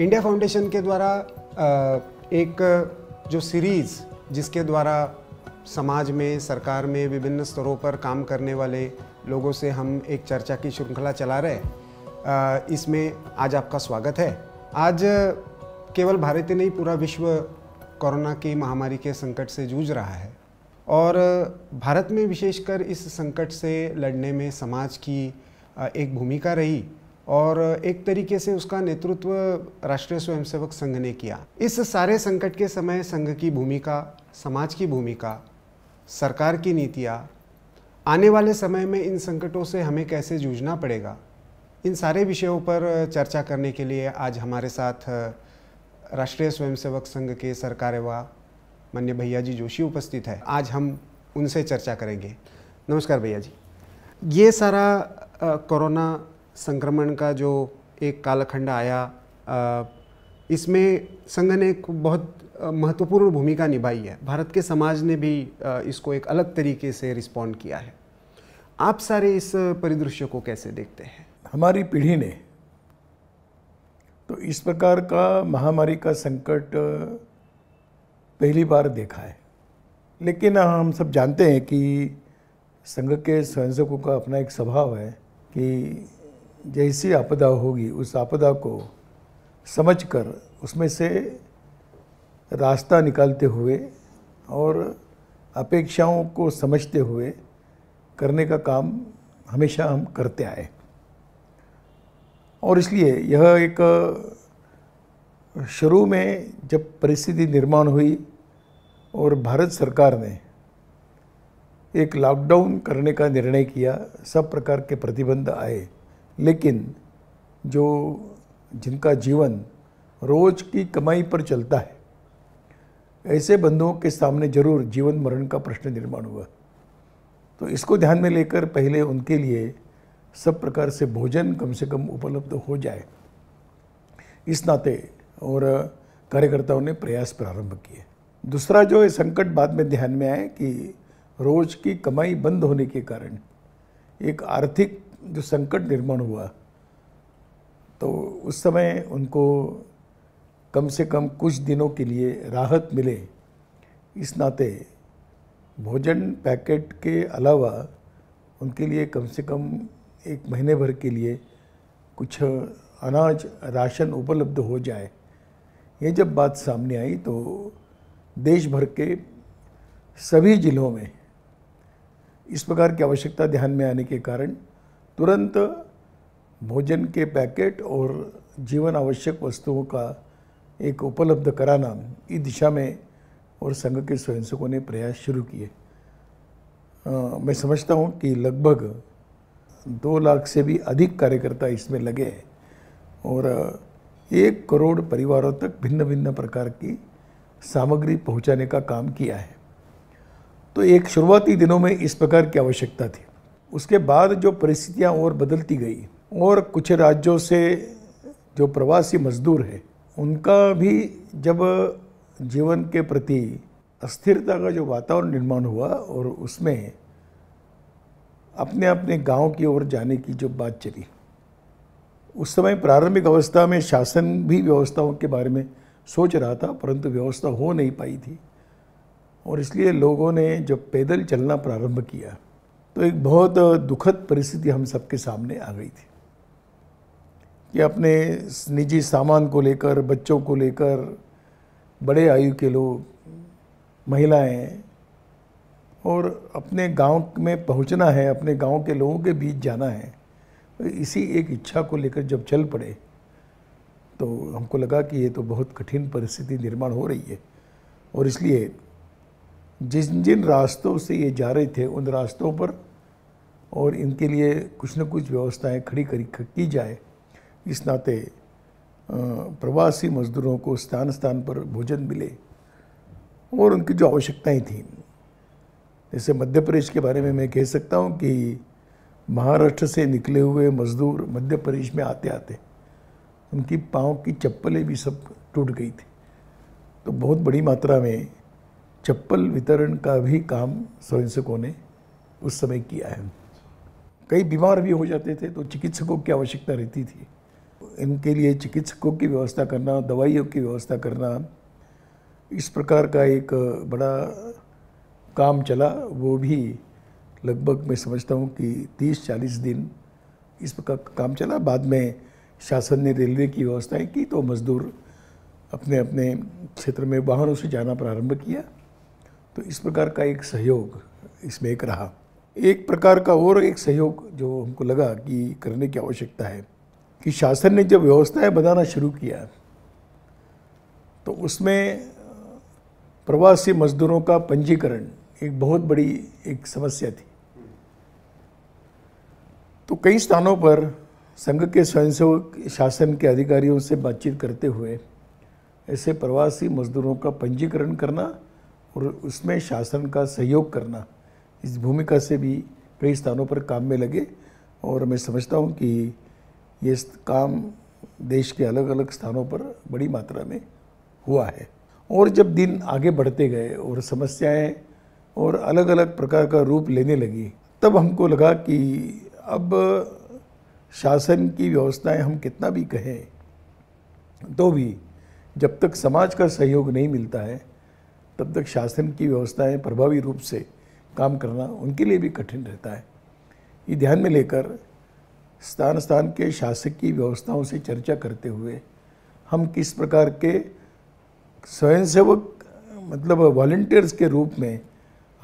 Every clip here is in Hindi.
इंडिया फाउंडेशन के द्वारा एक जो सीरीज़ जिसके द्वारा समाज में सरकार में विभिन्न स्तरों पर काम करने वाले लोगों से हम एक चर्चा की श्रृंखला चला रहे इसमें आज आपका स्वागत है आज केवल भारत ही नहीं पूरा विश्व कोरोना की महामारी के संकट से जूझ रहा है और भारत में विशेषकर इस संकट से लड़ने में समाज की एक भूमिका रही और एक तरीके से उसका नेतृत्व राष्ट्रीय स्वयंसेवक संघ ने किया इस सारे संकट के समय संघ की भूमिका समाज की भूमिका सरकार की नीतियाँ आने वाले समय में इन संकटों से हमें कैसे जूझना पड़ेगा इन सारे विषयों पर चर्चा करने के लिए आज हमारे साथ राष्ट्रीय स्वयंसेवक संघ के सरकार व मान्य भैया जी जोशी उपस्थित है आज हम उनसे चर्चा करेंगे नमस्कार भैया जी ये सारा कोरोना संक्रमण का जो एक कालखंड आया इसमें संघ ने एक बहुत महत्वपूर्ण भूमिका निभाई है भारत के समाज ने भी इसको एक अलग तरीके से रिस्पॉन्ड किया है आप सारे इस परिदृश्य को कैसे देखते हैं हमारी पीढ़ी ने तो इस प्रकार का महामारी का संकट पहली बार देखा है लेकिन हम सब जानते हैं कि संघ के स्वयंसेवकों का अपना एक स्वभाव है कि जैसी आपदा होगी उस आपदा को समझकर उसमें से रास्ता निकालते हुए और अपेक्षाओं को समझते हुए करने का काम हमेशा हम करते आए और इसलिए यह एक शुरू में जब परिस्थिति निर्माण हुई और भारत सरकार ने एक लॉकडाउन करने का निर्णय किया सब प्रकार के प्रतिबंध आए लेकिन जो जिनका जीवन रोज की कमाई पर चलता है ऐसे बंधुओं के सामने जरूर जीवन मरण का प्रश्न निर्माण हुआ तो इसको ध्यान में लेकर पहले उनके लिए सब प्रकार से भोजन कम से कम उपलब्ध हो जाए इस नाते और कार्यकर्ताओं ने प्रयास प्रारंभ किए दूसरा जो है संकट बाद में ध्यान में आए कि रोज की कमाई बंद होने के कारण एक आर्थिक जो संकट निर्माण हुआ तो उस समय उनको कम से कम कुछ दिनों के लिए राहत मिले इस नाते भोजन पैकेट के अलावा उनके लिए कम से कम एक महीने भर के लिए कुछ अनाज राशन उपलब्ध हो जाए ये जब बात सामने आई तो देश भर के सभी ज़िलों में इस प्रकार की आवश्यकता ध्यान में आने के कारण तुरंत भोजन के पैकेट और जीवन आवश्यक वस्तुओं का एक उपलब्ध कराना इस दिशा में और संघ के स्वयंसेवकों ने प्रयास शुरू किए मैं समझता हूँ कि लगभग दो लाख से भी अधिक कार्यकर्ता इसमें लगे हैं और एक करोड़ परिवारों तक भिन्न भिन्न प्रकार की सामग्री पहुंचाने का काम किया है तो एक शुरुआती दिनों में इस प्रकार की आवश्यकता थी उसके बाद जो परिस्थितियाँ और बदलती गई और कुछ राज्यों से जो प्रवासी मजदूर है उनका भी जब जीवन के प्रति अस्थिरता का जो वातावरण निर्माण हुआ और उसमें अपने अपने गांव की ओर जाने की जो बात चली उस समय प्रारंभिक अवस्था में शासन भी व्यवस्थाओं के बारे में सोच रहा था परंतु व्यवस्था हो नहीं पाई थी और इसलिए लोगों ने जब पैदल चलना प्रारंभ किया तो एक बहुत दुखद परिस्थिति हम सबके सामने आ गई थी कि अपने निजी सामान को लेकर बच्चों को लेकर बड़े आयु के लोग महिलाएं और अपने गांव में पहुंचना है अपने गांव के लोगों के बीच जाना है तो इसी एक इच्छा को लेकर जब चल पड़े तो हमको लगा कि ये तो बहुत कठिन परिस्थिति निर्माण हो रही है और इसलिए जिन जिन रास्तों से ये जा रहे थे उन रास्तों पर और इनके लिए कुछ न कुछ व्यवस्थाएं खड़ी करी की जाए इस नाते प्रवासी मजदूरों को स्थान स्थान पर भोजन मिले और उनकी जो आवश्यकताएं थीं जैसे मध्य प्रदेश के बारे में मैं कह सकता हूं कि महाराष्ट्र से निकले हुए मजदूर मध्य प्रदेश में आते आते उनकी पाँव की चप्पलें भी सब टूट गई थी तो बहुत बड़ी मात्रा में चप्पल वितरण का भी काम स्वयंसेवकों ने उस समय किया है कई बीमार भी हो जाते थे तो चिकित्सकों की आवश्यकता रहती थी इनके लिए चिकित्सकों की व्यवस्था करना दवाइयों की व्यवस्था करना इस प्रकार का एक बड़ा काम चला वो भी लगभग मैं समझता हूँ कि 30-40 दिन इस प्रकार का काम चला बाद में शासन ने रेलवे की व्यवस्थाएं की तो मजदूर अपने अपने क्षेत्र में वाहनों से जाना प्रारंभ किया तो इस प्रकार का एक सहयोग इसमें एक रहा एक प्रकार का और एक सहयोग जो हमको लगा कि करने की आवश्यकता है कि शासन ने जब व्यवस्थाएं बनाना शुरू किया तो उसमें प्रवासी मजदूरों का पंजीकरण एक बहुत बड़ी एक समस्या थी तो कई स्थानों पर संघ के स्वयंसेवक शासन के अधिकारियों से बातचीत करते हुए ऐसे प्रवासी मजदूरों का पंजीकरण करना और उसमें शासन का सहयोग करना इस भूमिका से भी कई स्थानों पर काम में लगे और मैं समझता हूँ कि ये काम देश के अलग अलग स्थानों पर बड़ी मात्रा में हुआ है और जब दिन आगे बढ़ते गए और समस्याएं और अलग अलग प्रकार का रूप लेने लगी तब हमको लगा कि अब शासन की व्यवस्थाएं हम कितना भी कहें तो भी जब तक समाज का सहयोग नहीं मिलता है तब तक शासन की व्यवस्थाएं प्रभावी रूप से काम करना उनके लिए भी कठिन रहता है ये ध्यान में लेकर स्थान स्थान के शासकीय व्यवस्थाओं से चर्चा करते हुए हम किस प्रकार के स्वयंसेवक मतलब वॉल्टियर्स के रूप में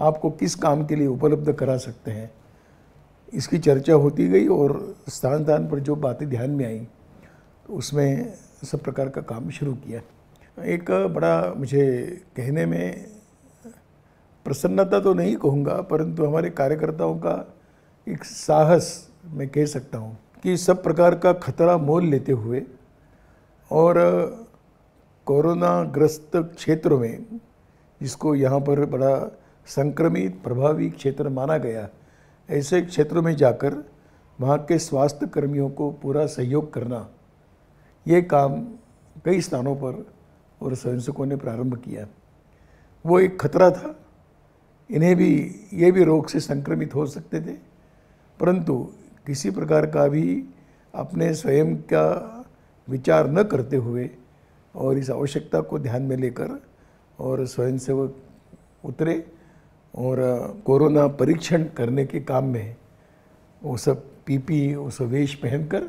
आपको किस काम के लिए उपलब्ध करा सकते हैं इसकी चर्चा होती गई और स्थान स्थान पर जो बातें ध्यान में आई तो उसमें सब प्रकार का काम शुरू किया एक बड़ा मुझे कहने में प्रसन्नता तो नहीं कहूँगा परंतु हमारे कार्यकर्ताओं का एक साहस मैं कह सकता हूँ कि सब प्रकार का खतरा मोल लेते हुए और कोरोना ग्रस्त क्षेत्रों में जिसको यहाँ पर बड़ा संक्रमित प्रभावी क्षेत्र माना गया ऐसे क्षेत्रों में जाकर वहाँ के स्वास्थ्य कर्मियों को पूरा सहयोग करना ये काम कई स्थानों पर और स्वयंसेवकों ने प्रारंभ किया वो एक खतरा था इन्हें भी ये भी रोग से संक्रमित हो सकते थे परंतु किसी प्रकार का भी अपने स्वयं का विचार न करते हुए और इस आवश्यकता को ध्यान में लेकर और स्वयंसेवक उतरे और कोरोना परीक्षण करने के काम में वो सब पीपी वो सब वेश पहनकर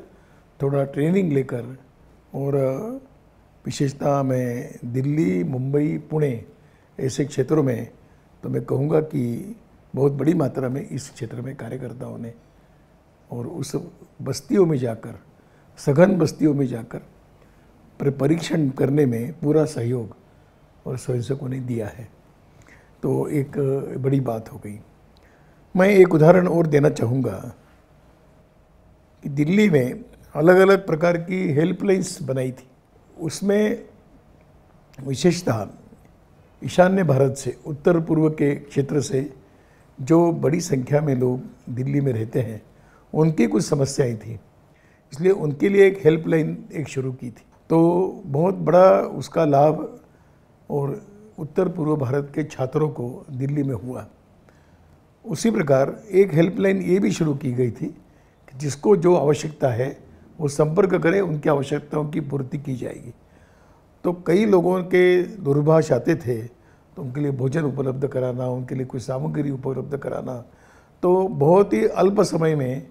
थोड़ा ट्रेनिंग लेकर और विशेषता मैं दिल्ली मुंबई पुणे ऐसे क्षेत्रों में तो मैं कहूँगा कि बहुत बड़ी मात्रा में इस क्षेत्र में कार्यकर्ताओं ने और उस बस्तियों में जाकर सघन बस्तियों में जाकर परीक्षण करने में पूरा सहयोग और स्वयंसेवकों ने दिया है तो एक बड़ी बात हो गई मैं एक उदाहरण और देना चाहूँगा कि दिल्ली में अलग अलग प्रकार की हेल्पलाइंस बनाई थी उसमें विशेषतः ईशान्य भारत से उत्तर पूर्व के क्षेत्र से जो बड़ी संख्या में लोग दिल्ली में रहते हैं उनकी कुछ समस्याएं थी इसलिए उनके लिए एक हेल्पलाइन एक शुरू की थी तो बहुत बड़ा उसका लाभ और उत्तर पूर्व भारत के छात्रों को दिल्ली में हुआ उसी प्रकार एक हेल्पलाइन ये भी शुरू की गई थी कि जिसको जो आवश्यकता है वो संपर्क करें उनकी आवश्यकताओं की पूर्ति की जाएगी तो कई लोगों के दुर्भाष आते थे तो उनके लिए भोजन उपलब्ध कराना उनके लिए कुछ सामग्री उपलब्ध कराना तो बहुत ही अल्प समय में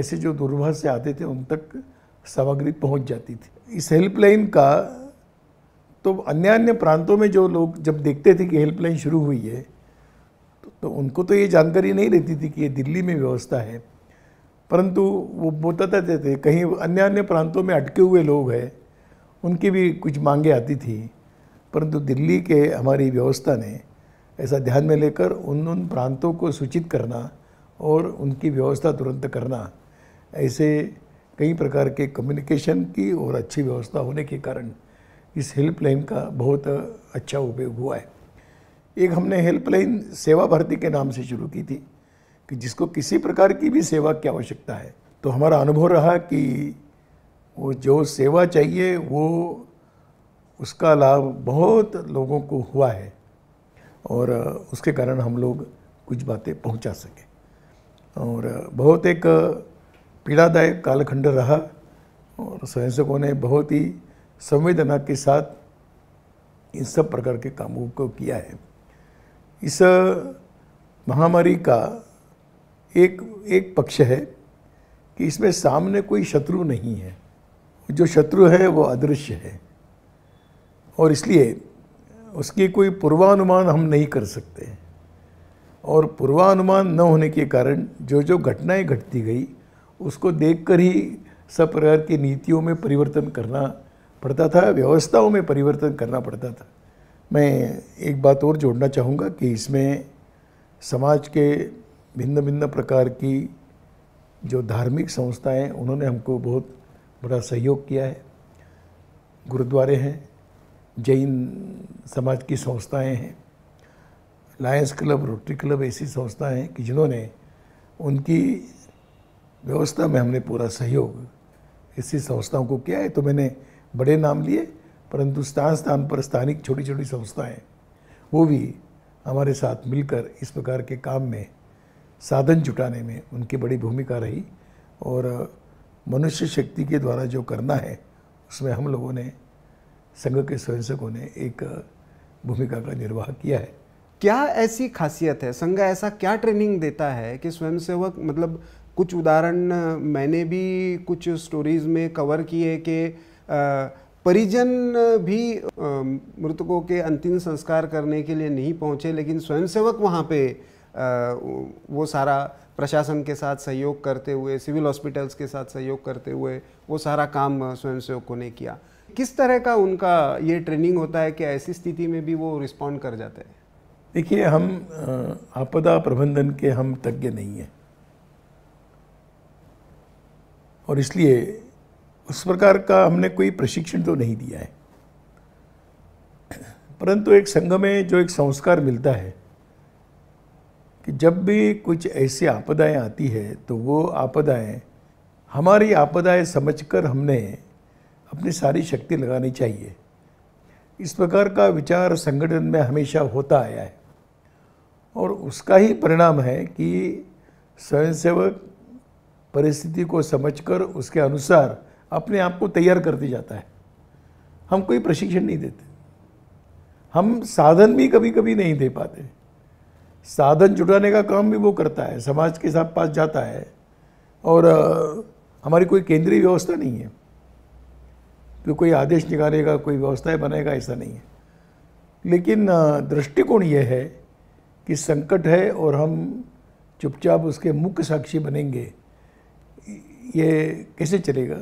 ऐसे जो दुर्भाष से आते थे उन तक सामग्री पहुंच जाती थी इस हेल्पलाइन का तो अन्य अन्य प्रांतों में जो लोग जब देखते थे कि हेल्पलाइन शुरू हुई है तो, तो उनको तो ये जानकारी नहीं रहती थी कि ये दिल्ली में व्यवस्था है परंतु वो बताते थे कहीं अन्य अन्य प्रांतों में अटके हुए लोग हैं उनकी भी कुछ मांगे आती थी परंतु दिल्ली के हमारी व्यवस्था ने ऐसा ध्यान में लेकर उन उन प्रांतों को सूचित करना और उनकी व्यवस्था तुरंत करना ऐसे कई प्रकार के कम्युनिकेशन की और अच्छी व्यवस्था होने के कारण इस हेल्पलाइन का बहुत अच्छा उपयोग हुआ है एक हमने हेल्पलाइन सेवा भारती के नाम से शुरू की थी कि जिसको किसी प्रकार की भी सेवा की आवश्यकता है तो हमारा अनुभव रहा कि वो जो सेवा चाहिए वो उसका लाभ बहुत लोगों को हुआ है और उसके कारण हम लोग कुछ बातें पहुंचा सकें और बहुत एक पीड़ादायक कालखंड रहा और स्वयंसेवकों ने बहुत ही संवेदना के साथ इन सब प्रकार के कामों को किया है इस महामारी का एक एक पक्ष है कि इसमें सामने कोई शत्रु नहीं है जो शत्रु है वो अदृश्य है और इसलिए उसकी कोई पूर्वानुमान हम नहीं कर सकते और पूर्वानुमान न होने के कारण जो जो घटनाएं घटती गई उसको देखकर ही सब प्रकार की नीतियों में परिवर्तन करना पड़ता था व्यवस्थाओं में परिवर्तन करना पड़ता था मैं एक बात और जोड़ना चाहूँगा कि इसमें समाज के भिन्न भिन्न प्रकार की जो धार्मिक संस्थाएं उन्होंने हमको बहुत बड़ा सहयोग किया है गुरुद्वारे हैं जैन समाज की संस्थाएं हैं लायंस क्लब रोटरी क्लब ऐसी संस्थाएं हैं कि जिन्होंने उनकी व्यवस्था में हमने पूरा सहयोग इसी संस्थाओं को किया है तो मैंने बड़े नाम लिए परंतु स्थान स्थान पर स्थानिक छोटी छोटी संस्थाएं वो भी हमारे साथ मिलकर इस प्रकार के काम में साधन जुटाने में उनकी बड़ी भूमिका रही और मनुष्य शक्ति के द्वारा जो करना है उसमें हम लोगों ने संघ के स्वयंसेवकों ने एक भूमिका का निर्वाह किया है क्या ऐसी खासियत है संघ ऐसा क्या ट्रेनिंग देता है कि स्वयंसेवक मतलब कुछ उदाहरण मैंने भी कुछ स्टोरीज में कवर किए कि परिजन भी मृतकों के अंतिम संस्कार करने के लिए नहीं पहुंचे लेकिन स्वयंसेवक वहाँ पे वो सारा प्रशासन के साथ सहयोग करते हुए सिविल हॉस्पिटल्स के साथ सहयोग करते हुए वो सारा काम स्वयंसेवकों ने किया किस तरह का उनका ये ट्रेनिंग होता है कि ऐसी स्थिति में भी वो रिस्पॉन्ड कर जाते हैं देखिए हम आपदा प्रबंधन के हम तज्ञ नहीं हैं और इसलिए उस प्रकार का हमने कोई प्रशिक्षण तो नहीं दिया है परंतु एक संघ में जो एक संस्कार मिलता है कि जब भी कुछ ऐसी आपदाएं आती है तो वो आपदाएं हमारी आपदाएं समझकर हमने अपनी सारी शक्ति लगानी चाहिए इस प्रकार का विचार संगठन में हमेशा होता आया है और उसका ही परिणाम है कि स्वयंसेवक परिस्थिति को समझकर उसके अनुसार अपने आप को तैयार करते जाता है हम कोई प्रशिक्षण नहीं देते हम साधन भी कभी कभी नहीं दे पाते साधन जुटाने का काम भी वो करता है समाज के साथ पास जाता है और हमारी कोई केंद्रीय व्यवस्था नहीं है तो कोई आदेश निकालेगा कोई व्यवस्थाएं बनेगा ऐसा नहीं है लेकिन दृष्टिकोण यह है कि संकट है और हम चुपचाप उसके मुख्य साक्षी बनेंगे ये कैसे चलेगा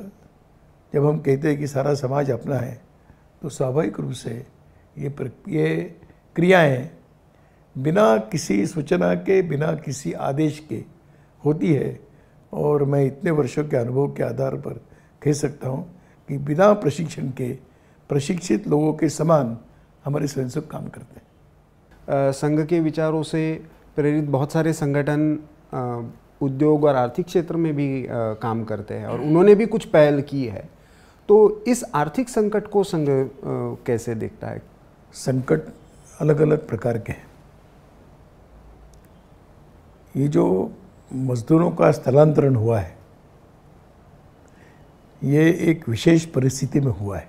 जब हम कहते हैं कि सारा समाज अपना है तो स्वाभाविक रूप से ये ये क्रियाएं बिना किसी सूचना के बिना किसी आदेश के होती है और मैं इतने वर्षों के अनुभव के आधार पर कह सकता हूँ कि बिना प्रशिक्षण के प्रशिक्षित लोगों के समान हमारे स्वयंसेवक काम करते हैं संघ के विचारों से प्रेरित बहुत सारे संगठन उद्योग और आर्थिक क्षेत्र में भी आ, काम करते हैं और उन्होंने भी कुछ पहल की है तो इस आर्थिक संकट को संघ कैसे देखता है संकट अलग अलग प्रकार के हैं ये जो मजदूरों का स्थलांतरण हुआ है ये एक विशेष परिस्थिति में हुआ है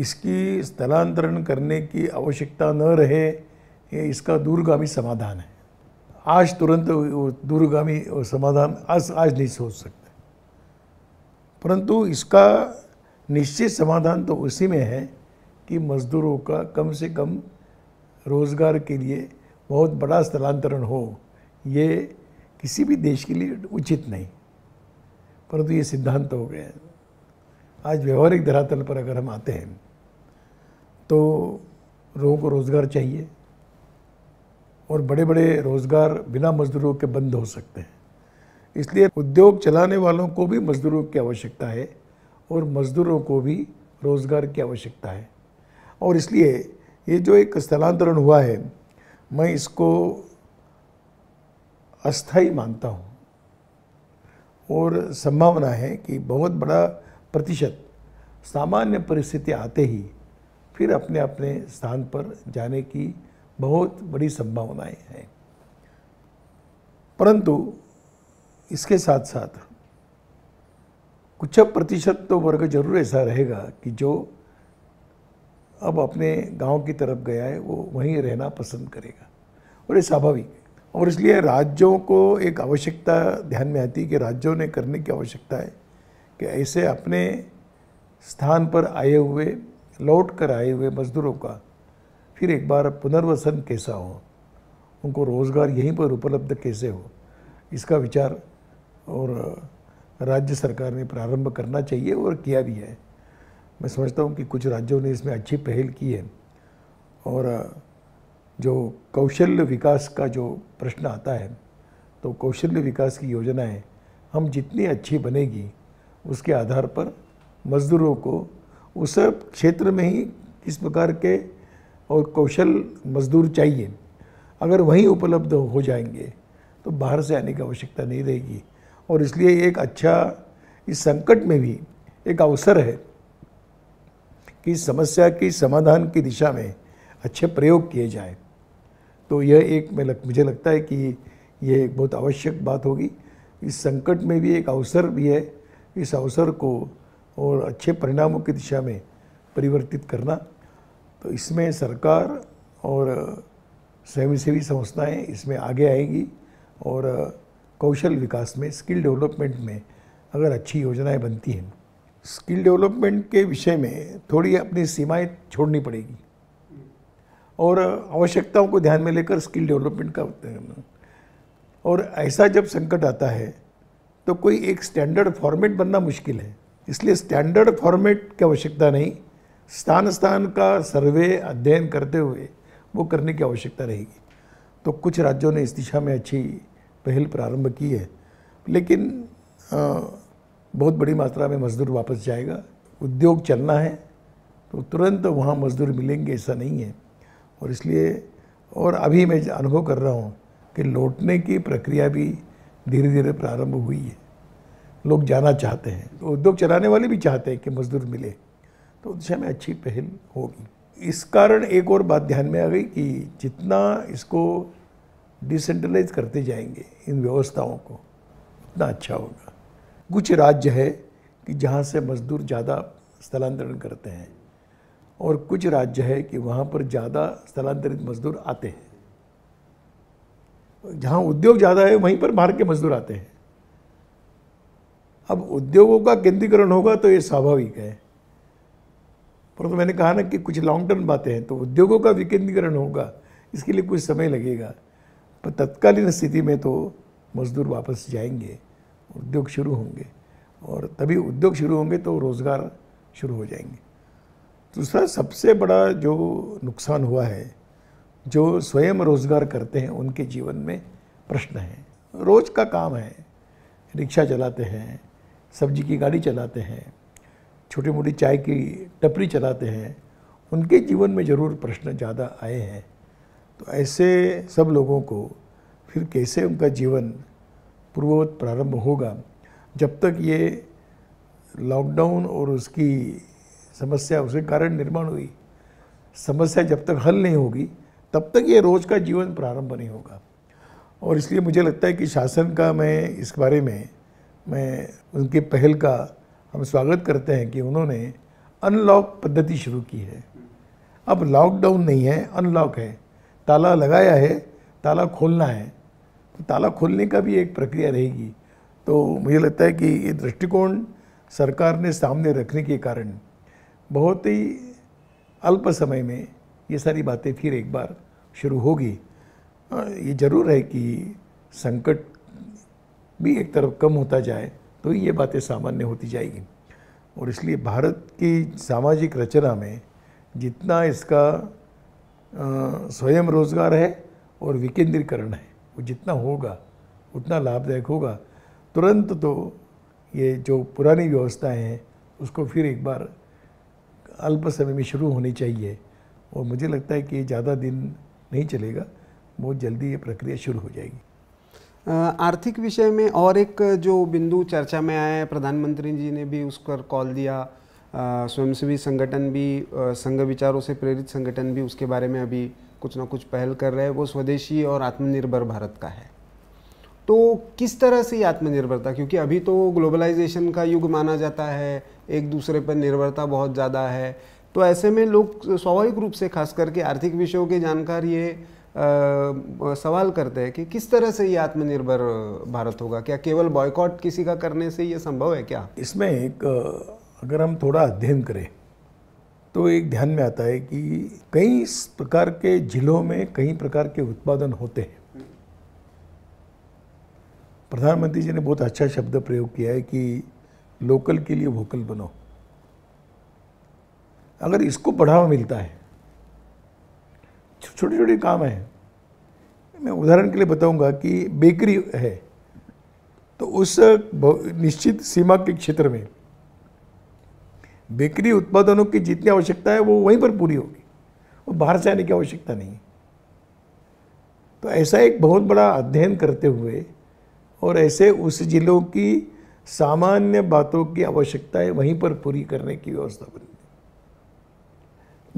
इसकी स्थलांतरण करने की आवश्यकता न रहे ये इसका दूरगामी समाधान है आज तुरंत दूरगामी समाधान आज आज नहीं सोच सकते परंतु इसका निश्चित समाधान तो उसी में है कि मजदूरों का कम से कम रोज़गार के लिए बहुत बड़ा स्थलांतरण हो ये किसी भी देश के लिए उचित नहीं परंतु ये सिद्धांत हो गए आज व्यवहारिक धरातल पर अगर हम आते हैं तो लोगों को रोज़गार चाहिए और बड़े बड़े रोज़गार बिना मजदूरों के बंद हो सकते हैं इसलिए उद्योग चलाने वालों को भी मजदूरों की आवश्यकता है और मजदूरों को भी रोज़गार की आवश्यकता है और इसलिए ये जो एक स्थानांतरण हुआ है मैं इसको अस्थाई मानता हूँ और संभावना है कि बहुत बड़ा प्रतिशत सामान्य परिस्थिति आते ही फिर अपने अपने स्थान पर जाने की बहुत बड़ी संभावनाएं हैं परंतु इसके साथ साथ कुछ प्रतिशत तो वर्ग जरूर ऐसा रहेगा कि जो अब अपने गांव की तरफ गया है वो वहीं रहना पसंद करेगा और ये स्वाभाविक है और इसलिए राज्यों को एक आवश्यकता ध्यान में आती है कि राज्यों ने करने की आवश्यकता है कि ऐसे अपने स्थान पर आए हुए लौट कर आए हुए मजदूरों का फिर एक बार पुनर्वसन कैसा हो उनको रोज़गार यहीं पर उपलब्ध कैसे हो इसका विचार और राज्य सरकार ने प्रारंभ करना चाहिए और किया भी है मैं समझता हूँ कि कुछ राज्यों ने इसमें अच्छी पहल की है और जो कौशल्य विकास का जो प्रश्न आता है तो कौशल्य विकास की योजनाएं हम जितनी अच्छी बनेगी उसके आधार पर मजदूरों को उस क्षेत्र में ही किस प्रकार के और कौशल मजदूर चाहिए अगर वहीं उपलब्ध हो जाएंगे तो बाहर से आने की आवश्यकता नहीं रहेगी और इसलिए एक अच्छा इस संकट में भी एक अवसर है कि समस्या की समाधान की दिशा में अच्छे प्रयोग किए जाएं तो यह एक मैं लग, मुझे लगता है कि यह एक बहुत आवश्यक बात होगी इस संकट में भी एक अवसर भी है इस अवसर को और अच्छे परिणामों की दिशा में परिवर्तित करना तो इसमें सरकार और स्वयंसेवी संस्थाएं इसमें आगे आएंगी और कौशल विकास में स्किल डेवलपमेंट में अगर अच्छी योजनाएं बनती हैं स्किल डेवलपमेंट के विषय में थोड़ी अपनी सीमाएं छोड़नी पड़ेगी और आवश्यकताओं को ध्यान में लेकर स्किल डेवलपमेंट का और ऐसा जब संकट आता है तो कोई एक स्टैंडर्ड फॉर्मेट बनना मुश्किल है इसलिए स्टैंडर्ड फॉर्मेट की आवश्यकता नहीं स्थान स्थान का सर्वे अध्ययन करते हुए वो करने की आवश्यकता रहेगी तो कुछ राज्यों ने इस दिशा में अच्छी पहल प्रारंभ की है लेकिन आ, बहुत बड़ी मात्रा में मजदूर वापस जाएगा उद्योग चलना है तो तुरंत वहाँ मजदूर मिलेंगे ऐसा नहीं है और इसलिए और अभी मैं अनुभव कर रहा हूँ कि लौटने की प्रक्रिया भी धीरे धीरे प्रारंभ हुई है लोग जाना चाहते हैं तो उद्योग चलाने वाले भी चाहते हैं कि मजदूर मिले तो दिशा में अच्छी पहल होगी इस कारण एक और बात ध्यान में आ गई कि जितना इसको डिसेंट्रलाइज करते जाएंगे इन व्यवस्थाओं को उतना अच्छा होगा कुछ राज्य है कि जहाँ से मजदूर ज़्यादा स्थलांतरण करते हैं और कुछ राज्य है कि वहाँ पर ज़्यादा स्थानांतरित मजदूर आते हैं जहाँ उद्योग ज़्यादा है वहीं पर बाहर के मजदूर आते हैं अब उद्योगों का केंद्रीकरण होगा तो ये स्वाभाविक है परंतु तो मैंने कहा ना कि कुछ लॉन्ग टर्म बातें हैं तो उद्योगों का विकेंद्रीकरण होगा इसके लिए कुछ समय लगेगा पर तत्कालीन स्थिति में तो मजदूर वापस जाएंगे उद्योग शुरू होंगे और तभी उद्योग शुरू होंगे तो रोज़गार शुरू हो जाएंगे दूसरा सबसे बड़ा जो नुकसान हुआ है जो स्वयं रोज़गार करते हैं उनके जीवन में प्रश्न है रोज़ का काम है रिक्शा चलाते हैं सब्जी की गाड़ी चलाते हैं छोटी मोटी चाय की टपरी चलाते हैं उनके जीवन में ज़रूर प्रश्न ज़्यादा आए हैं तो ऐसे सब लोगों को फिर कैसे उनका जीवन पूर्ववत प्रारंभ होगा जब तक ये लॉकडाउन और उसकी समस्या उसके कारण निर्माण हुई समस्या जब तक हल नहीं होगी तब तक ये रोज का जीवन प्रारंभ नहीं होगा और इसलिए मुझे लगता है कि शासन का मैं इस बारे में मैं उनके पहल का हम स्वागत करते हैं कि उन्होंने अनलॉक पद्धति शुरू की है अब लॉकडाउन नहीं है अनलॉक है ताला लगाया है ताला खोलना है तो ताला खोलने का भी एक प्रक्रिया रहेगी तो मुझे लगता है कि ये दृष्टिकोण सरकार ने सामने रखने के कारण बहुत ही अल्प समय में ये सारी बातें फिर एक बार शुरू होगी ये ज़रूर है कि संकट भी एक तरफ कम होता जाए तो ये बातें सामान्य होती जाएगी और इसलिए भारत की सामाजिक रचना में जितना इसका स्वयं रोजगार है और विकेंद्रीकरण है वो जितना होगा उतना लाभदायक होगा तुरंत तो ये जो पुरानी व्यवस्थाएं हैं उसको फिर एक बार अल्प समय में शुरू होनी चाहिए और मुझे लगता है कि ज़्यादा दिन नहीं चलेगा बहुत जल्दी ये प्रक्रिया शुरू हो जाएगी आर्थिक विषय में और एक जो बिंदु चर्चा में आया है प्रधानमंत्री जी ने भी उस पर कॉल दिया स्वयंसेवी संगठन भी संघ विचारों से प्रेरित संगठन भी उसके बारे में अभी कुछ ना कुछ पहल कर रहे हैं वो स्वदेशी और आत्मनिर्भर भारत का है तो किस तरह से आत्मनिर्भरता क्योंकि अभी तो ग्लोबलाइजेशन का युग माना जाता है एक दूसरे पर निर्भरता बहुत ज़्यादा है तो ऐसे में लोग स्वाभाविक रूप से खास करके आर्थिक विषयों के जानकार ये आ, सवाल करते हैं कि किस तरह से ये आत्मनिर्भर भारत होगा क्या केवल बॉयकॉट किसी का करने से ये संभव है क्या इसमें एक अगर हम थोड़ा अध्ययन करें तो एक ध्यान में आता है कि कई प्रकार के जिलों में कई प्रकार के उत्पादन होते हैं प्रधानमंत्री जी ने बहुत अच्छा शब्द प्रयोग किया है कि लोकल के लिए वोकल बनो अगर इसको बढ़ावा मिलता है छोटे छोटे काम हैं मैं उदाहरण के लिए बताऊंगा कि बेकरी है तो उस निश्चित सीमा के क्षेत्र में बेकरी उत्पादनों की जितनी आवश्यकता है वो वहीं पर पूरी होगी वो बाहर से आने की आवश्यकता नहीं तो ऐसा एक बहुत बड़ा अध्ययन करते हुए और ऐसे उस जिलों की सामान्य बातों की आवश्यकताएं वहीं पर पूरी करने की व्यवस्था बनी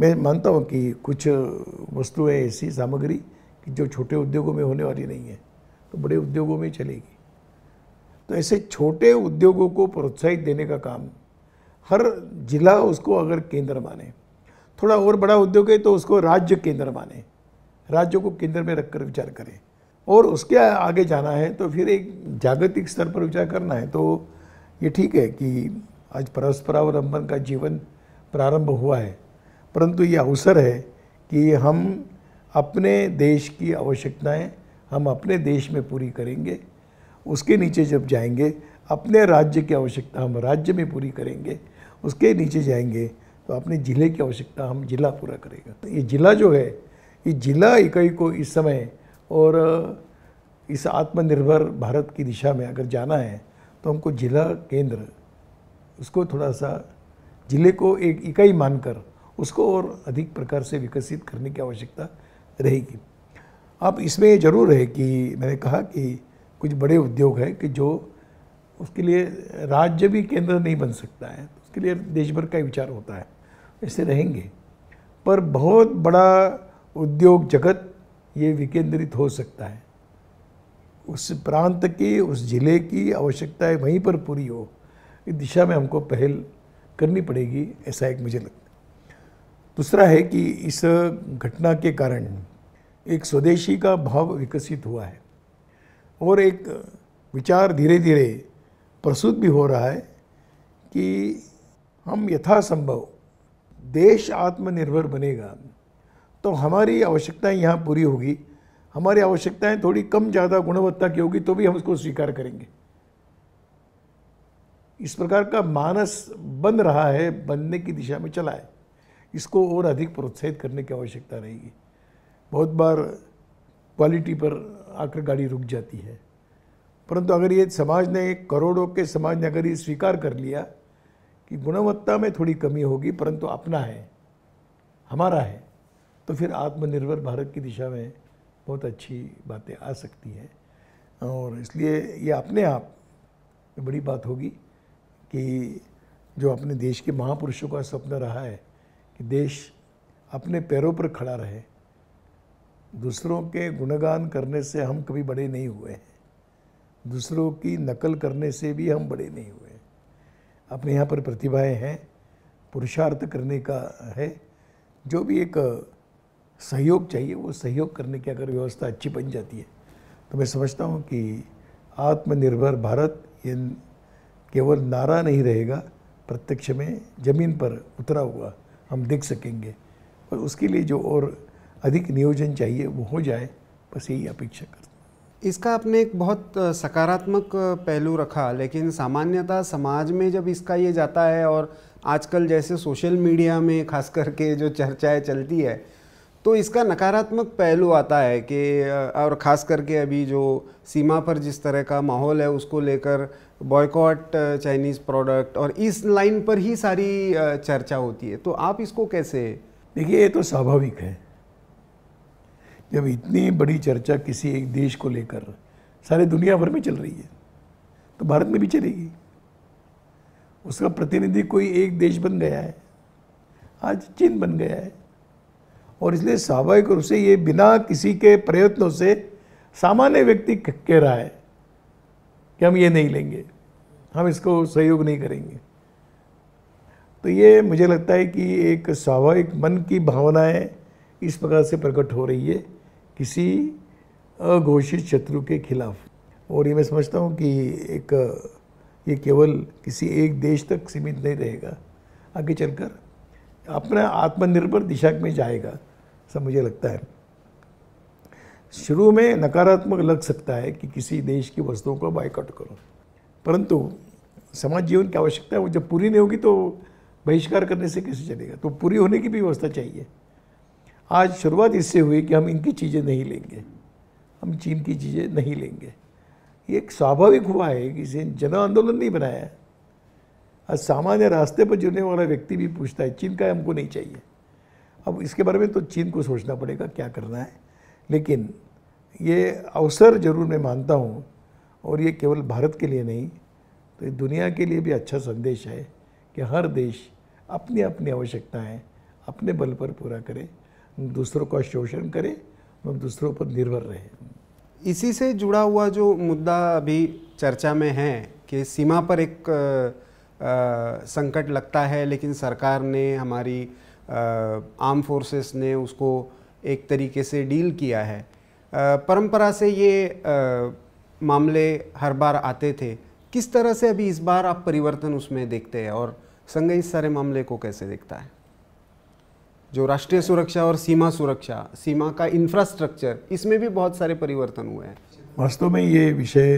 मैं मानता हूँ कि कुछ वस्तुएं ऐसी सामग्री कि जो छोटे उद्योगों में होने वाली नहीं है तो बड़े उद्योगों में चलेगी तो ऐसे छोटे उद्योगों को प्रोत्साहित देने का काम हर जिला उसको अगर केंद्र माने थोड़ा और बड़ा उद्योग है तो उसको राज्य केंद्र माने राज्यों को केंद्र में रखकर विचार करें और उसके आगे जाना है तो फिर एक जागतिक स्तर पर विचार करना है तो ये ठीक है कि आज परस्परावलंबन का जीवन प्रारंभ हुआ है परंतु ये अवसर है कि हम अपने देश की आवश्यकताएं हम अपने देश में पूरी करेंगे उसके नीचे जब जाएंगे अपने राज्य की आवश्यकता हम राज्य में पूरी करेंगे उसके नीचे जाएंगे तो अपने ज़िले की आवश्यकता हम जिला पूरा करेगा तो ये ज़िला जो है ये ज़िला इकाई को इस समय और इस आत्मनिर्भर भारत की दिशा में अगर जाना है तो हमको जिला केंद्र उसको थोड़ा सा जिले को एक इकाई मानकर उसको और अधिक प्रकार से विकसित करने की आवश्यकता रहेगी अब इसमें ज़रूर है कि मैंने कहा कि कुछ बड़े उद्योग हैं कि जो उसके लिए राज्य भी केंद्र नहीं बन सकता है तो उसके लिए देश भर का विचार होता है ऐसे रहेंगे पर बहुत बड़ा उद्योग जगत ये विकेंद्रित हो सकता है उस प्रांत की उस ज़िले की आवश्यकताएं वहीं पर पूरी हो इस दिशा में हमको पहल करनी पड़ेगी ऐसा एक मुझे लगता है दूसरा है कि इस घटना के कारण एक स्वदेशी का भाव विकसित हुआ है और एक विचार धीरे धीरे प्रस्तुत भी हो रहा है कि हम यथासंभव देश आत्मनिर्भर बनेगा तो हमारी आवश्यकताएं यहाँ पूरी होगी हमारी आवश्यकताएं थोड़ी कम ज़्यादा गुणवत्ता की होगी तो भी हम उसको स्वीकार करेंगे इस प्रकार का मानस बन रहा है बनने की दिशा में चला है इसको और अधिक प्रोत्साहित करने की आवश्यकता रहेगी बहुत बार क्वालिटी पर आकर गाड़ी रुक जाती है परंतु अगर ये समाज ने करोड़ों के समाज ने अगर ये स्वीकार कर लिया कि गुणवत्ता में थोड़ी कमी होगी परंतु अपना है हमारा है तो फिर आत्मनिर्भर भारत की दिशा में बहुत अच्छी बातें आ सकती हैं और इसलिए ये अपने आप बड़ी बात होगी कि जो अपने देश के महापुरुषों का सपना रहा है कि देश अपने पैरों पर खड़ा रहे दूसरों के गुणगान करने से हम कभी बड़े नहीं हुए हैं दूसरों की नकल करने से भी हम बड़े नहीं हुए हैं अपने यहाँ पर प्रतिभाएं हैं पुरुषार्थ करने का है जो भी एक सहयोग चाहिए वो सहयोग करने की अगर व्यवस्था अच्छी बन जाती है तो मैं समझता हूँ कि आत्मनिर्भर भारत ये केवल नारा नहीं रहेगा प्रत्यक्ष में ज़मीन पर उतरा हुआ हम देख सकेंगे और उसके लिए जो और अधिक नियोजन चाहिए वो हो जाए बस यही अपेक्षा करते इसका आपने एक बहुत सकारात्मक पहलू रखा लेकिन सामान्यतः समाज में जब इसका ये जाता है और आजकल जैसे सोशल मीडिया में खास करके जो चर्चाएं चलती है तो इसका नकारात्मक पहलू आता है कि और ख़ास करके अभी जो सीमा पर जिस तरह का माहौल है उसको लेकर बॉयकॉट चाइनीज़ प्रोडक्ट और इस लाइन पर ही सारी चर्चा होती है तो आप इसको कैसे देखिए ये तो स्वाभाविक है जब इतनी बड़ी चर्चा किसी एक देश को लेकर सारे दुनिया भर में चल रही है तो भारत में भी चलेगी उसका प्रतिनिधि कोई एक देश बन गया है आज चीन बन गया है और इसलिए स्वाभाविक रूप से ये बिना किसी के प्रयत्नों से सामान्य व्यक्ति कह रहा है कि हम ये नहीं लेंगे हम इसको सहयोग नहीं करेंगे तो ये मुझे लगता है कि एक स्वाभाविक मन की भावनाएं इस प्रकार से प्रकट हो रही है किसी अघोषित शत्रु के खिलाफ और ये मैं समझता हूँ कि एक ये केवल किसी एक देश तक सीमित नहीं रहेगा आगे चलकर अपना आत्मनिर्भर दिशा में जाएगा ऐसा मुझे लगता है शुरू में नकारात्मक लग सकता है कि किसी देश की वस्तुओं का बाइकआउट करो परंतु समाज जीवन की आवश्यकता है वो जब पूरी नहीं होगी तो बहिष्कार करने से कैसे चलेगा तो पूरी होने की भी व्यवस्था चाहिए आज शुरुआत इससे हुई कि हम इनकी चीज़ें नहीं लेंगे हम चीन की चीज़ें नहीं लेंगे ये एक स्वाभाविक हुआ है कि इसे जन आंदोलन नहीं बनाया है आज सामान्य रास्ते पर जुड़ने वाला व्यक्ति भी पूछता है चीन का हमको नहीं चाहिए अब इसके बारे में तो चीन को सोचना पड़ेगा क्या करना है लेकिन ये अवसर जरूर मैं मानता हूँ और ये केवल भारत के लिए नहीं तो ये दुनिया के लिए भी अच्छा संदेश है कि हर देश अपनी अपनी आवश्यकताएं अपने बल पर पूरा करे दूसरों का शोषण करे और दूसरों पर निर्भर रहे इसी से जुड़ा हुआ जो मुद्दा अभी चर्चा में है कि सीमा पर एक आ, संकट लगता है लेकिन सरकार ने हमारी आर्म फोर्सेस ने उसको एक तरीके से डील किया है परंपरा से ये मामले हर बार आते थे किस तरह से अभी इस बार आप परिवर्तन उसमें देखते हैं और संघ इस सारे मामले को कैसे देखता है जो राष्ट्रीय सुरक्षा और सीमा सुरक्षा सीमा का इंफ्रास्ट्रक्चर इसमें भी बहुत सारे परिवर्तन हुए हैं वास्तव में ये विषय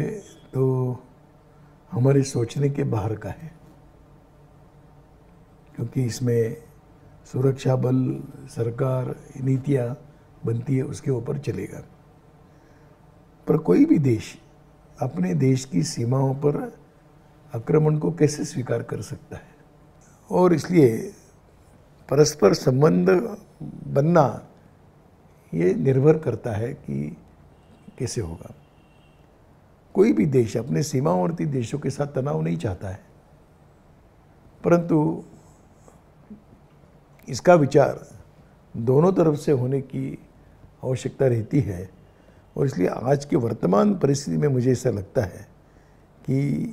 तो हमारे सोचने के बाहर का है क्योंकि इसमें सुरक्षा बल सरकार नीतियाँ बनती है उसके ऊपर चलेगा पर कोई भी देश अपने देश की सीमाओं पर आक्रमण को कैसे स्वीकार कर सकता है और इसलिए परस्पर संबंध बनना ये निर्भर करता है कि कैसे होगा कोई भी देश अपने सीमावर्ती देशों के साथ तनाव नहीं चाहता है परंतु इसका विचार दोनों तरफ से होने की आवश्यकता रहती है और इसलिए आज के वर्तमान परिस्थिति में मुझे ऐसा लगता है कि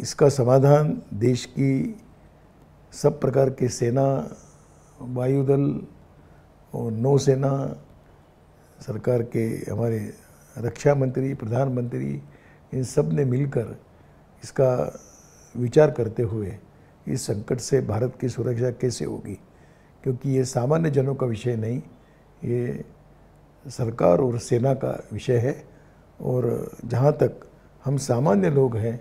इसका समाधान देश की सब प्रकार के सेना वायुदल और नौसेना सरकार के हमारे रक्षा मंत्री प्रधानमंत्री इन सब ने मिलकर इसका विचार करते हुए इस संकट से भारत की सुरक्षा कैसे होगी क्योंकि ये सामान्य जनों का विषय नहीं ये सरकार और सेना का विषय है और जहाँ तक हम सामान्य लोग हैं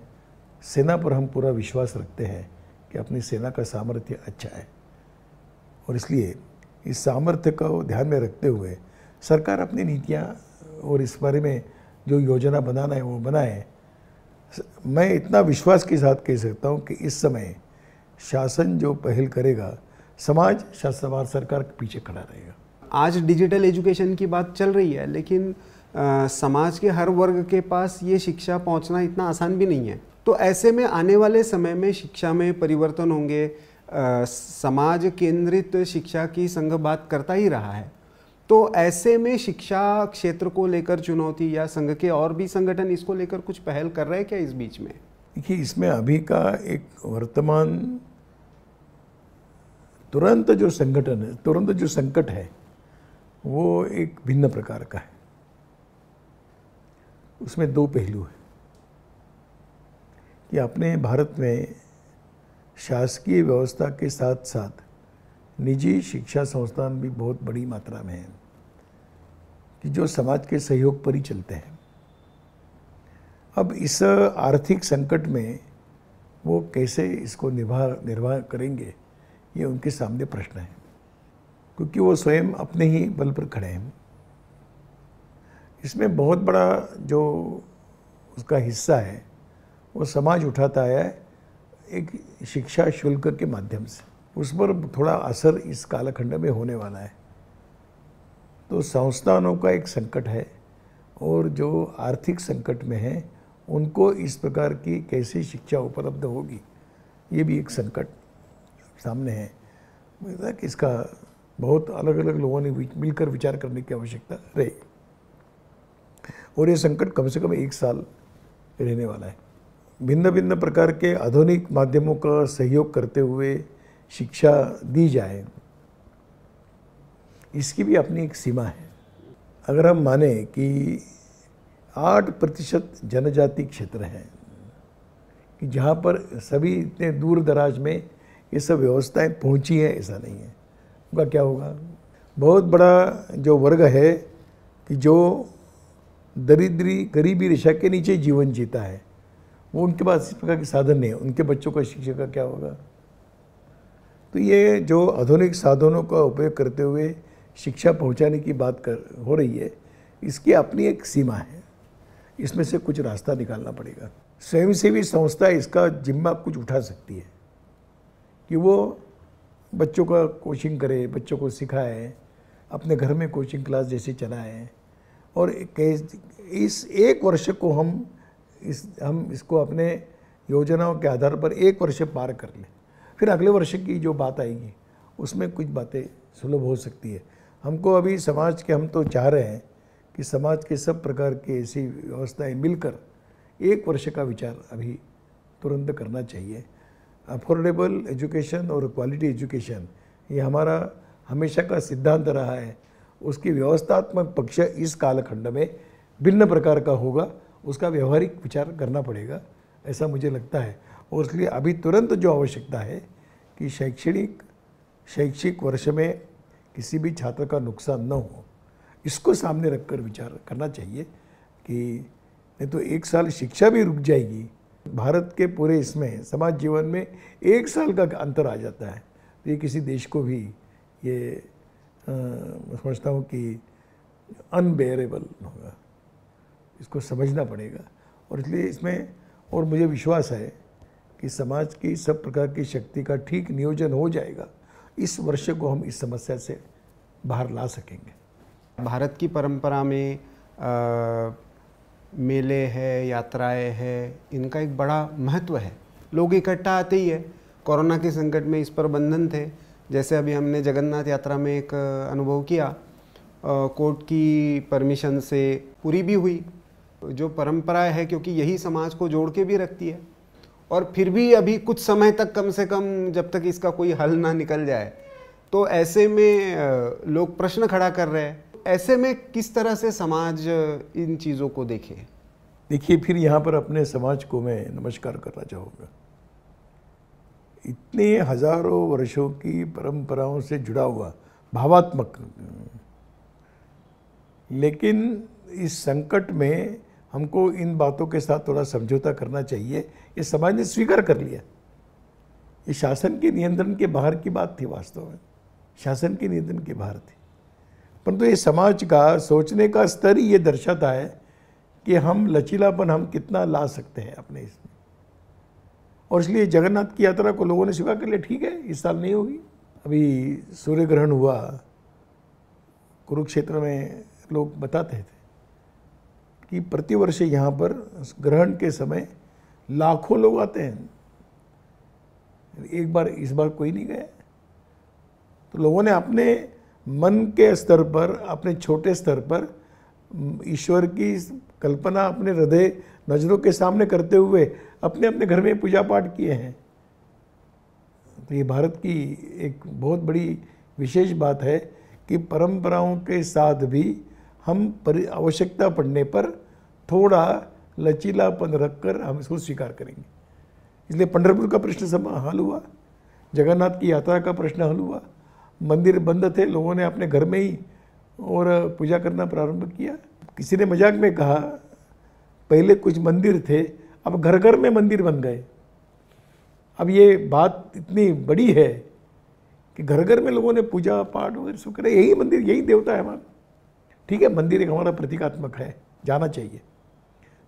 सेना पर हम पूरा विश्वास रखते हैं कि अपनी सेना का सामर्थ्य अच्छा है और इसलिए इस सामर्थ्य को ध्यान में रखते हुए सरकार अपनी नीतियाँ और इस बारे में जो योजना बनाना है वो बनाए मैं इतना विश्वास के साथ कह सकता हूँ कि इस समय शासन जो पहल करेगा समाज शास्त्रवाद सरकार के पीछे खड़ा रहेगा आज डिजिटल एजुकेशन की बात चल रही है लेकिन आ, समाज के हर वर्ग के पास ये शिक्षा पहुंचना इतना आसान भी नहीं है तो ऐसे में आने वाले समय में शिक्षा में परिवर्तन होंगे आ, समाज केंद्रित शिक्षा की संघ बात करता ही रहा है तो ऐसे में शिक्षा क्षेत्र को लेकर चुनौती या संघ के और भी संगठन इसको लेकर कुछ पहल कर रहे हैं क्या इस बीच में देखिए इसमें अभी का एक वर्तमान तुरंत जो संगठन है तुरंत जो संकट है वो एक भिन्न प्रकार का है उसमें दो पहलू है कि अपने भारत में शासकीय व्यवस्था के साथ साथ निजी शिक्षा संस्थान भी बहुत बड़ी मात्रा में हैं कि जो समाज के सहयोग पर ही चलते हैं अब इस आर्थिक संकट में वो कैसे इसको निभा निर्वाह करेंगे ये उनके सामने प्रश्न है क्योंकि वो स्वयं अपने ही बल पर खड़े हैं इसमें बहुत बड़ा जो उसका हिस्सा है वो समाज उठाता है एक शिक्षा शुल्क के माध्यम से उस पर थोड़ा असर इस कालखंड में होने वाला है तो संस्थानों का एक संकट है और जो आर्थिक संकट में है उनको इस प्रकार की कैसे शिक्षा उपलब्ध होगी ये भी एक संकट सामने है मुझे लगता है कि इसका बहुत अलग अलग लोगों ने मिलकर विचार करने की आवश्यकता रही और ये संकट कम से कम एक साल रहने वाला है भिन्न भिन्न प्रकार के आधुनिक माध्यमों का सहयोग करते हुए शिक्षा दी जाए इसकी भी अपनी एक सीमा है अगर हम माने कि आठ प्रतिशत जनजाति क्षेत्र हैं कि जहाँ पर सभी इतने दूर दराज में ये सब व्यवस्थाएं पहुंची हैं ऐसा नहीं है उनका क्या होगा बहुत बड़ा जो वर्ग है कि जो दरिद्री गरीबी रेशा के नीचे जीवन जीता है वो उनके पास इस प्रकार के साधन नहीं है उनके बच्चों का शिक्षा का क्या होगा तो ये जो आधुनिक साधनों का उपयोग करते हुए शिक्षा पहुंचाने की बात कर हो रही है इसकी अपनी एक सीमा है इसमें से कुछ रास्ता निकालना पड़ेगा स्वयंसेवी संस्था इसका जिम्मा कुछ उठा सकती है कि वो बच्चों का कोचिंग करे बच्चों को सिखाए अपने घर में कोचिंग क्लास जैसे चलाए और इस एक वर्ष को हम इस हम इसको अपने योजनाओं के आधार पर एक वर्ष पार कर लें फिर अगले वर्ष की जो बात आएगी उसमें कुछ बातें सुलभ हो सकती है हमको अभी समाज के हम तो चाह रहे हैं कि समाज के सब प्रकार के ऐसी व्यवस्थाएं मिलकर एक वर्ष का विचार अभी तुरंत करना चाहिए अफोर्डेबल एजुकेशन और क्वालिटी एजुकेशन ये हमारा हमेशा का सिद्धांत रहा है उसकी व्यवस्थात्मक पक्ष इस कालखंड में भिन्न प्रकार का होगा उसका व्यवहारिक विचार करना पड़ेगा ऐसा मुझे लगता है और इसलिए अभी तुरंत जो आवश्यकता है कि शैक्षणिक शैक्षिक वर्ष में किसी भी छात्र का नुकसान न हो इसको सामने रखकर विचार करना चाहिए कि नहीं तो एक साल शिक्षा भी रुक जाएगी भारत के पूरे इसमें समाज जीवन में एक साल का अंतर आ जाता है तो ये किसी देश को भी ये आ, समझता हूँ कि अनबेरेबल होगा इसको समझना पड़ेगा और इसलिए इसमें और मुझे विश्वास है कि समाज की सब प्रकार की शक्ति का ठीक नियोजन हो जाएगा इस वर्ष को हम इस समस्या से बाहर ला सकेंगे भारत की परंपरा में आ, मेले है यात्राएं है इनका एक बड़ा महत्व है लोग इकट्ठा आते ही है कोरोना के संकट में इस पर बंधन थे जैसे अभी हमने जगन्नाथ यात्रा में एक अनुभव किया कोर्ट की परमिशन से पूरी भी हुई जो परंपरा है क्योंकि यही समाज को जोड़ के भी रखती है और फिर भी अभी कुछ समय तक कम से कम जब तक इसका कोई हल ना निकल जाए तो ऐसे में लोग प्रश्न खड़ा कर रहे हैं ऐसे में किस तरह से समाज इन चीज़ों को देखे देखिए फिर यहाँ पर अपने समाज को मैं नमस्कार करना चाहूँगा इतने हजारों वर्षों की परंपराओं से जुड़ा हुआ भावात्मक लेकिन इस संकट में हमको इन बातों के साथ थोड़ा समझौता करना चाहिए ये समाज ने स्वीकार कर लिया ये शासन के नियंत्रण के बाहर की बात थी वास्तव में शासन के नियंत्रण के बाहर थी परंतु तो ये समाज का सोचने का स्तर ही ये दर्शाता है कि हम लचीलापन हम कितना ला सकते हैं अपने इसमें और इसलिए जगन्नाथ की यात्रा को लोगों ने स्वीकार कर लिया ठीक है इस साल नहीं होगी अभी सूर्य ग्रहण हुआ कुरुक्षेत्र में लोग बताते थे कि प्रतिवर्ष यहाँ पर ग्रहण के समय लाखों लोग आते हैं एक बार इस बार कोई नहीं गया तो लोगों ने अपने मन के स्तर पर अपने छोटे स्तर पर ईश्वर की कल्पना अपने हृदय नजरों के सामने करते हुए अपने अपने घर में पूजा पाठ किए हैं तो ये भारत की एक बहुत बड़ी विशेष बात है कि परंपराओं के साथ भी हम पर आवश्यकता पड़ने पर थोड़ा लचीलापन रखकर हम इसको स्वीकार करेंगे इसलिए पंडरपुर का प्रश्न सब हल हुआ जगन्नाथ की यात्रा का प्रश्न हल हुआ मंदिर बंद थे लोगों ने अपने घर में ही और पूजा करना प्रारंभ किया किसी ने मजाक में कहा पहले कुछ मंदिर थे अब घर घर में मंदिर बन गए अब ये बात इतनी बड़ी है कि घर घर में लोगों ने पूजा पाठ वगैरह सब करे यही मंदिर यही देवता है हमारा ठीक है मंदिर एक हमारा प्रतीकात्मक है जाना चाहिए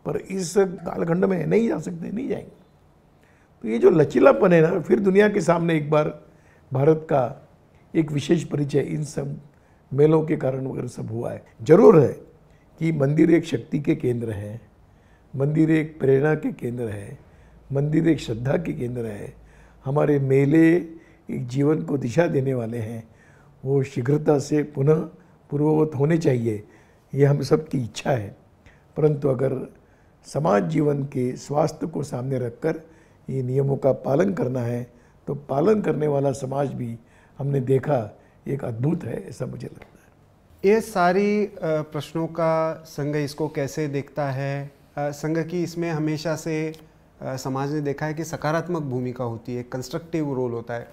पर इस कालखंड में नहीं जा सकते नहीं जाएंगे तो ये जो लचीलापन है ना फिर दुनिया के सामने एक बार भारत का एक विशेष परिचय इन सब मेलों के कारण वगैरह सब हुआ है जरूर है कि मंदिर एक शक्ति के केंद्र हैं मंदिर एक प्रेरणा के केंद्र है मंदिर एक श्रद्धा के केंद्र है हमारे मेले एक जीवन को दिशा देने वाले हैं वो शीघ्रता से पुनः पूर्ववत होने चाहिए ये हम सबकी इच्छा है परंतु अगर समाज जीवन के स्वास्थ्य को सामने रखकर ये नियमों का पालन करना है तो पालन करने वाला समाज भी हमने देखा एक अद्भुत है ऐसा मुझे लगता है ये सारी प्रश्नों का संघ इसको कैसे देखता है संघ की इसमें हमेशा से समाज ने देखा है कि सकारात्मक भूमिका होती है कंस्ट्रक्टिव रोल होता है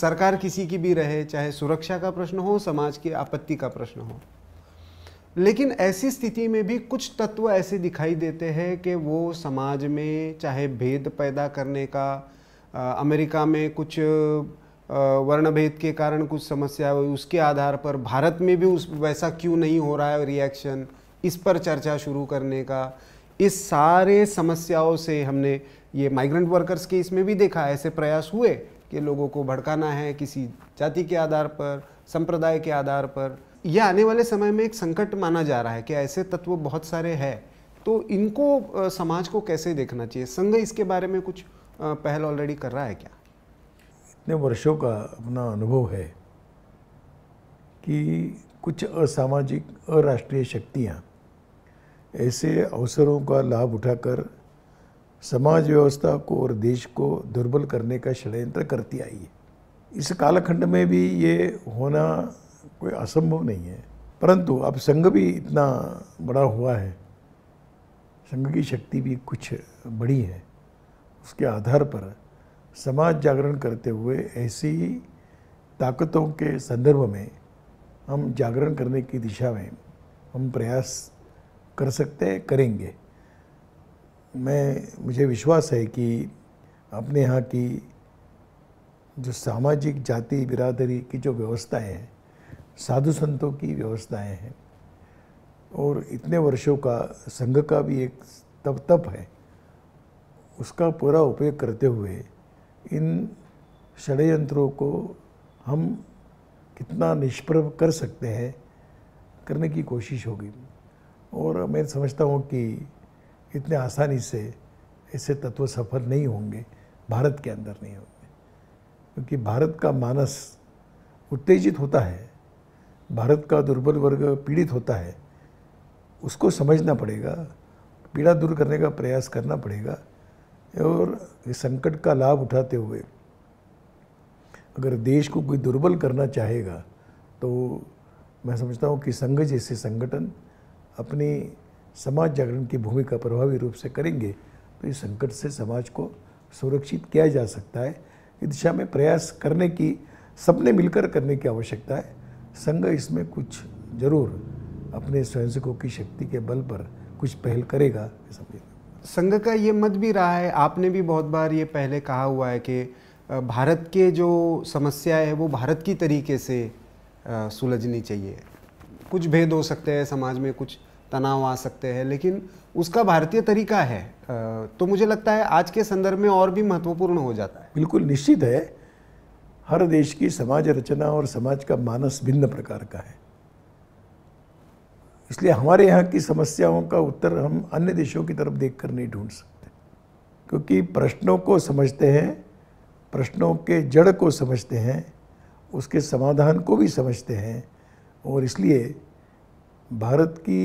सरकार किसी की भी रहे चाहे सुरक्षा का प्रश्न हो समाज की आपत्ति का प्रश्न हो लेकिन ऐसी स्थिति में भी कुछ तत्व ऐसे दिखाई देते हैं कि वो समाज में चाहे भेद पैदा करने का अमेरिका में कुछ वर्ण भेद के कारण कुछ समस्या हुई उसके आधार पर भारत में भी उस वैसा क्यों नहीं हो रहा है रिएक्शन इस पर चर्चा शुरू करने का इस सारे समस्याओं से हमने ये माइग्रेंट वर्कर्स के इसमें भी देखा ऐसे प्रयास हुए कि लोगों को भड़काना है किसी जाति के आधार पर संप्रदाय के आधार पर यह आने वाले समय में एक संकट माना जा रहा है कि ऐसे तत्व बहुत सारे हैं तो इनको समाज को कैसे देखना चाहिए संघ इसके बारे में कुछ पहल ऑलरेडी कर रहा है क्या इतने वर्षों का अपना अनुभव है कि कुछ असामाजिक अराष्ट्रीय शक्तियाँ ऐसे अवसरों का लाभ उठाकर समाज व्यवस्था को और देश को दुर्बल करने का षड्यंत्र करती आई है इस कालखंड में भी ये होना कोई असंभव नहीं है परंतु अब संघ भी इतना बड़ा हुआ है संघ की शक्ति भी कुछ बड़ी है उसके आधार पर समाज जागरण करते हुए ऐसी ताकतों के संदर्भ में हम जागरण करने की दिशा में हम प्रयास कर सकते हैं करेंगे मैं मुझे विश्वास है कि अपने यहाँ की जो सामाजिक जाति बिरादरी की जो व्यवस्थाएं हैं साधु संतों की व्यवस्थाएं हैं और इतने वर्षों का संघ का भी एक तप तप है उसका पूरा उपयोग करते हुए इन षडयंत्रों को हम कितना निष्प्रभ कर सकते हैं करने की कोशिश होगी और मैं समझता हूँ कि इतने आसानी से ऐसे तत्व सफल नहीं होंगे भारत के अंदर नहीं होंगे क्योंकि भारत का मानस उत्तेजित होता है भारत का दुर्बल वर्ग पीड़ित होता है उसको समझना पड़ेगा पीड़ा दूर करने का प्रयास करना पड़ेगा और इस संकट का लाभ उठाते हुए अगर देश को कोई दुर्बल करना चाहेगा तो मैं समझता हूँ कि संघ जैसे संगठन अपनी समाज जागरण की भूमिका प्रभावी रूप से करेंगे तो इस संकट से समाज को सुरक्षित किया जा सकता है इस दिशा में प्रयास करने की सबने मिलकर करने की आवश्यकता है संघ इसमें कुछ जरूर अपने स्वयंसेवकों की शक्ति के बल पर कुछ पहल करेगा समझिए संघ का ये मत भी रहा है आपने भी बहुत बार ये पहले कहा हुआ है कि भारत के जो समस्या है वो भारत की तरीके से सुलझनी चाहिए कुछ भेद हो सकते हैं समाज में कुछ तनाव आ सकते हैं लेकिन उसका भारतीय तरीका है तो मुझे लगता है आज के संदर्भ में और भी महत्वपूर्ण हो जाता है बिल्कुल निश्चित है हर देश की समाज रचना और समाज का मानस भिन्न प्रकार का है इसलिए हमारे यहाँ की समस्याओं का उत्तर हम अन्य देशों की तरफ देखकर नहीं ढूंढ सकते क्योंकि प्रश्नों को समझते हैं प्रश्नों के जड़ को समझते हैं उसके समाधान को भी समझते हैं और इसलिए भारत की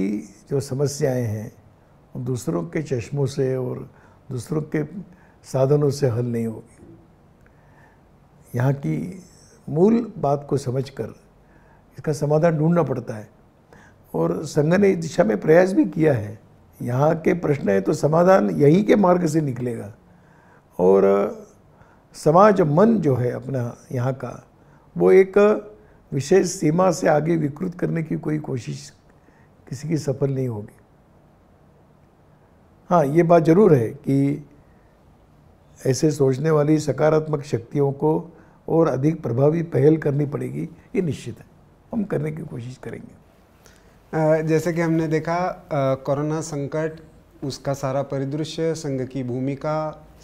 जो समस्याएं हैं दूसरों के चश्मों से और दूसरों के साधनों से हल नहीं होगी यहाँ की मूल बात को समझकर इसका समाधान ढूंढना पड़ता है और संघ ने इस दिशा में प्रयास भी किया है यहाँ के प्रश्न है तो समाधान यही के मार्ग से निकलेगा और समाज मन जो है अपना यहाँ का वो एक विशेष सीमा से आगे विकृत करने की कोई कोशिश किसी की सफल नहीं होगी हाँ ये बात ज़रूर है कि ऐसे सोचने वाली सकारात्मक शक्तियों को और अधिक प्रभावी पहल करनी पड़ेगी ये निश्चित है हम करने की कोशिश करेंगे जैसे कि हमने देखा कोरोना संकट उसका सारा परिदृश्य संघ की भूमिका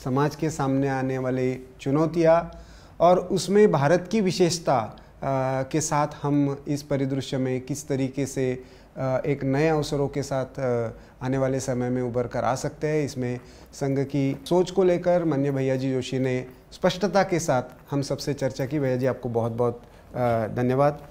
समाज के सामने आने वाले चुनौतियाँ और उसमें भारत की विशेषता के साथ हम इस परिदृश्य में किस तरीके से एक नए अवसरों के साथ आने वाले समय में उभर कर आ सकते हैं इसमें संघ की सोच को लेकर मान्य भैया जी जोशी ने स्पष्टता के साथ हम सबसे चर्चा की भैया जी आपको बहुत बहुत धन्यवाद